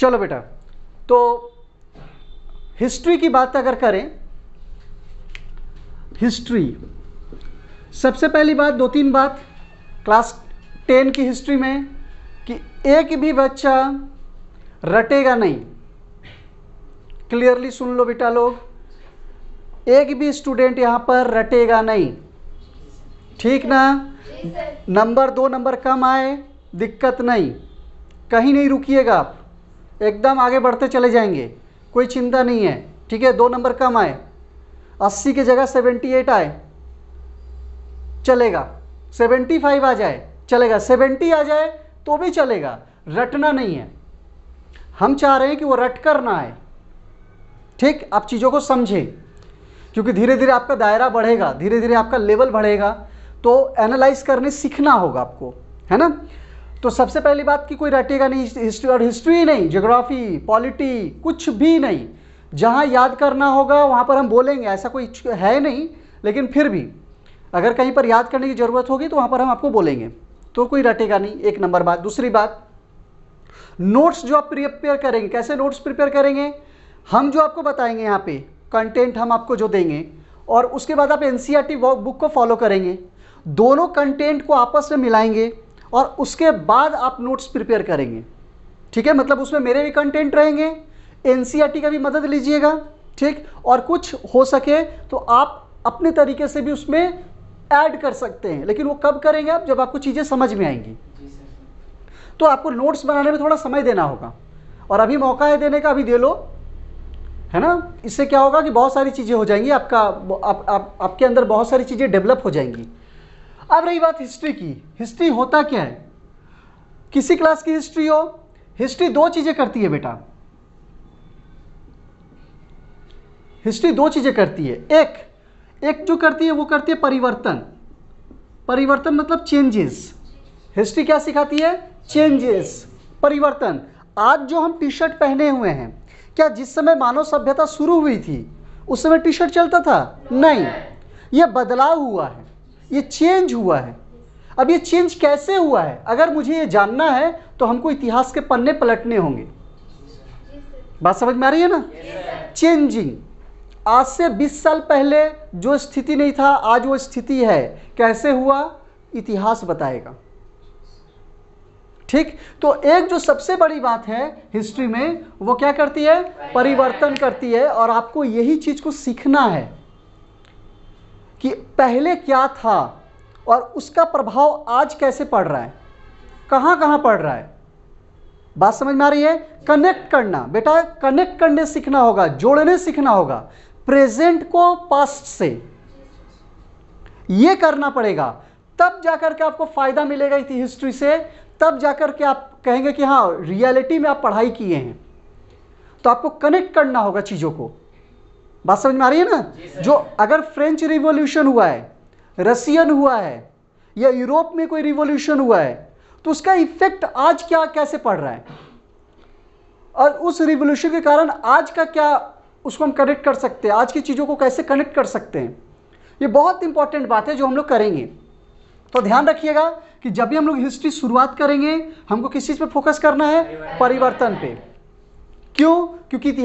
चलो बेटा तो हिस्ट्री की बात अगर करें हिस्ट्री सबसे पहली बात दो तीन बात क्लास टेन की हिस्ट्री में कि एक भी बच्चा रटेगा नहीं क्लियरली सुन लो बेटा लोग एक भी स्टूडेंट यहाँ पर रटेगा नहीं ठीक ना नंबर दो नंबर कम आए दिक्कत नहीं कहीं नहीं रुकिएगा आप एकदम आगे बढ़ते चले जाएंगे कोई चिंता नहीं है ठीक है दो नंबर कम आए अस्सी की जगह सेवेंटी एट आए चलेगा सेवेंटी फाइव आ जाए चलेगा सेवेंटी आ जाए तो भी चलेगा रटना नहीं है हम चाह रहे हैं कि वो रट कर ना आए ठीक आप चीज़ों को समझें क्योंकि धीरे धीरे आपका दायरा बढ़ेगा धीरे धीरे आपका लेवल बढ़ेगा तो एनालाइज करने सीखना होगा आपको है ना तो सबसे पहली बात की कोई रटेगा नहीं हिस्ट्री और हिस्ट्री नहीं जोग्राफी पॉलिटी कुछ भी नहीं जहाँ याद करना होगा वहाँ पर हम बोलेंगे ऐसा कोई है नहीं लेकिन फिर भी अगर कहीं पर याद करने की ज़रूरत होगी तो वहाँ पर हम आपको बोलेंगे तो कोई रटेगा नहीं एक नंबर बात दूसरी बात नोट्स जो आप प्रिपेयर करेंगे कैसे नोट्स प्रिपेयर करेंगे हम जो आपको बताएंगे यहाँ पे कंटेंट हम आपको जो देंगे और उसके बाद आप एन बुक e को फॉलो करेंगे दोनों कंटेंट को आपस में मिलाएंगे और उसके बाद आप नोट्स प्रिपेयर करेंगे ठीक है मतलब उसमें मेरे भी कंटेंट रहेंगे एन e का भी मदद लीजिएगा ठीक और कुछ हो सके तो आप अपने तरीके से भी उसमें ऐड कर सकते हैं लेकिन वो कब करेंगे आप जब आपको चीज़ें समझ में आएंगी तो आपको नोट्स बनाने में थोड़ा समय देना होगा और अभी मौका है देने का अभी दे लो है ना इससे क्या होगा कि बहुत सारी चीज़ें हो जाएंगी आपका आप, आप, आपके अंदर बहुत सारी चीज़ें डेवलप हो जाएंगी अब रही बात हिस्ट्री की हिस्ट्री होता क्या है किसी क्लास की हिस्ट्री हो हिस्ट्री दो चीजें करती है बेटा हिस्ट्री दो चीजें करती है एक एक जो करती है वो करती है परिवर्तन परिवर्तन मतलब चेंजेस हिस्ट्री क्या सिखाती है चेंजेस परिवर्तन आज जो हम टी शर्ट पहने हुए हैं क्या जिस समय मानव सभ्यता शुरू हुई थी उस समय टी शर्ट चलता था नहीं यह बदलाव हुआ है ये चेंज हुआ है अब ये चेंज कैसे हुआ है अगर मुझे ये जानना है तो हमको इतिहास के पन्ने पलटने होंगे बात समझ में आ रही है ना चेंजिंग आज से 20 साल पहले जो स्थिति नहीं था आज वो स्थिति है कैसे हुआ इतिहास बताएगा ठीक तो एक जो सबसे बड़ी बात है हिस्ट्री में वो क्या करती है परिवर्तन करती है और आपको यही चीज़ को सीखना है कि पहले क्या था और उसका प्रभाव आज कैसे पड़ रहा है कहाँ कहाँ पड़ रहा है बात समझ में आ रही है कनेक्ट करना बेटा कनेक्ट करने सीखना होगा जोड़ने सीखना होगा प्रेजेंट को पास्ट से यह करना पड़ेगा तब जाकर के आपको फायदा मिलेगा हिस्ट्री से तब जाकर के आप कहेंगे कि हाँ रियलिटी में आप पढ़ाई किए हैं तो आपको कनेक्ट करना होगा चीज़ों को बात समझ में आ रही है ना जो अगर फ्रेंच रिवोल्यूशन हुआ है रसियन हुआ है या यूरोप में कोई रिवोल्यूशन हुआ है तो उसका इफेक्ट आज क्या कैसे पड़ रहा है और उस रिवोल्यूशन के कारण आज का क्या उसको हम कनेक्ट कर सकते हैं आज की चीज़ों को कैसे कनेक्ट कर सकते हैं ये बहुत इंपॉर्टेंट बात है जो हम लोग करेंगे तो ध्यान रखिएगा कि जब भी हम लोग हिस्ट्री शुरुआत करेंगे हमको किस चीज़ पर फोकस करना है परिवर्तन पे क्यों क्योंकि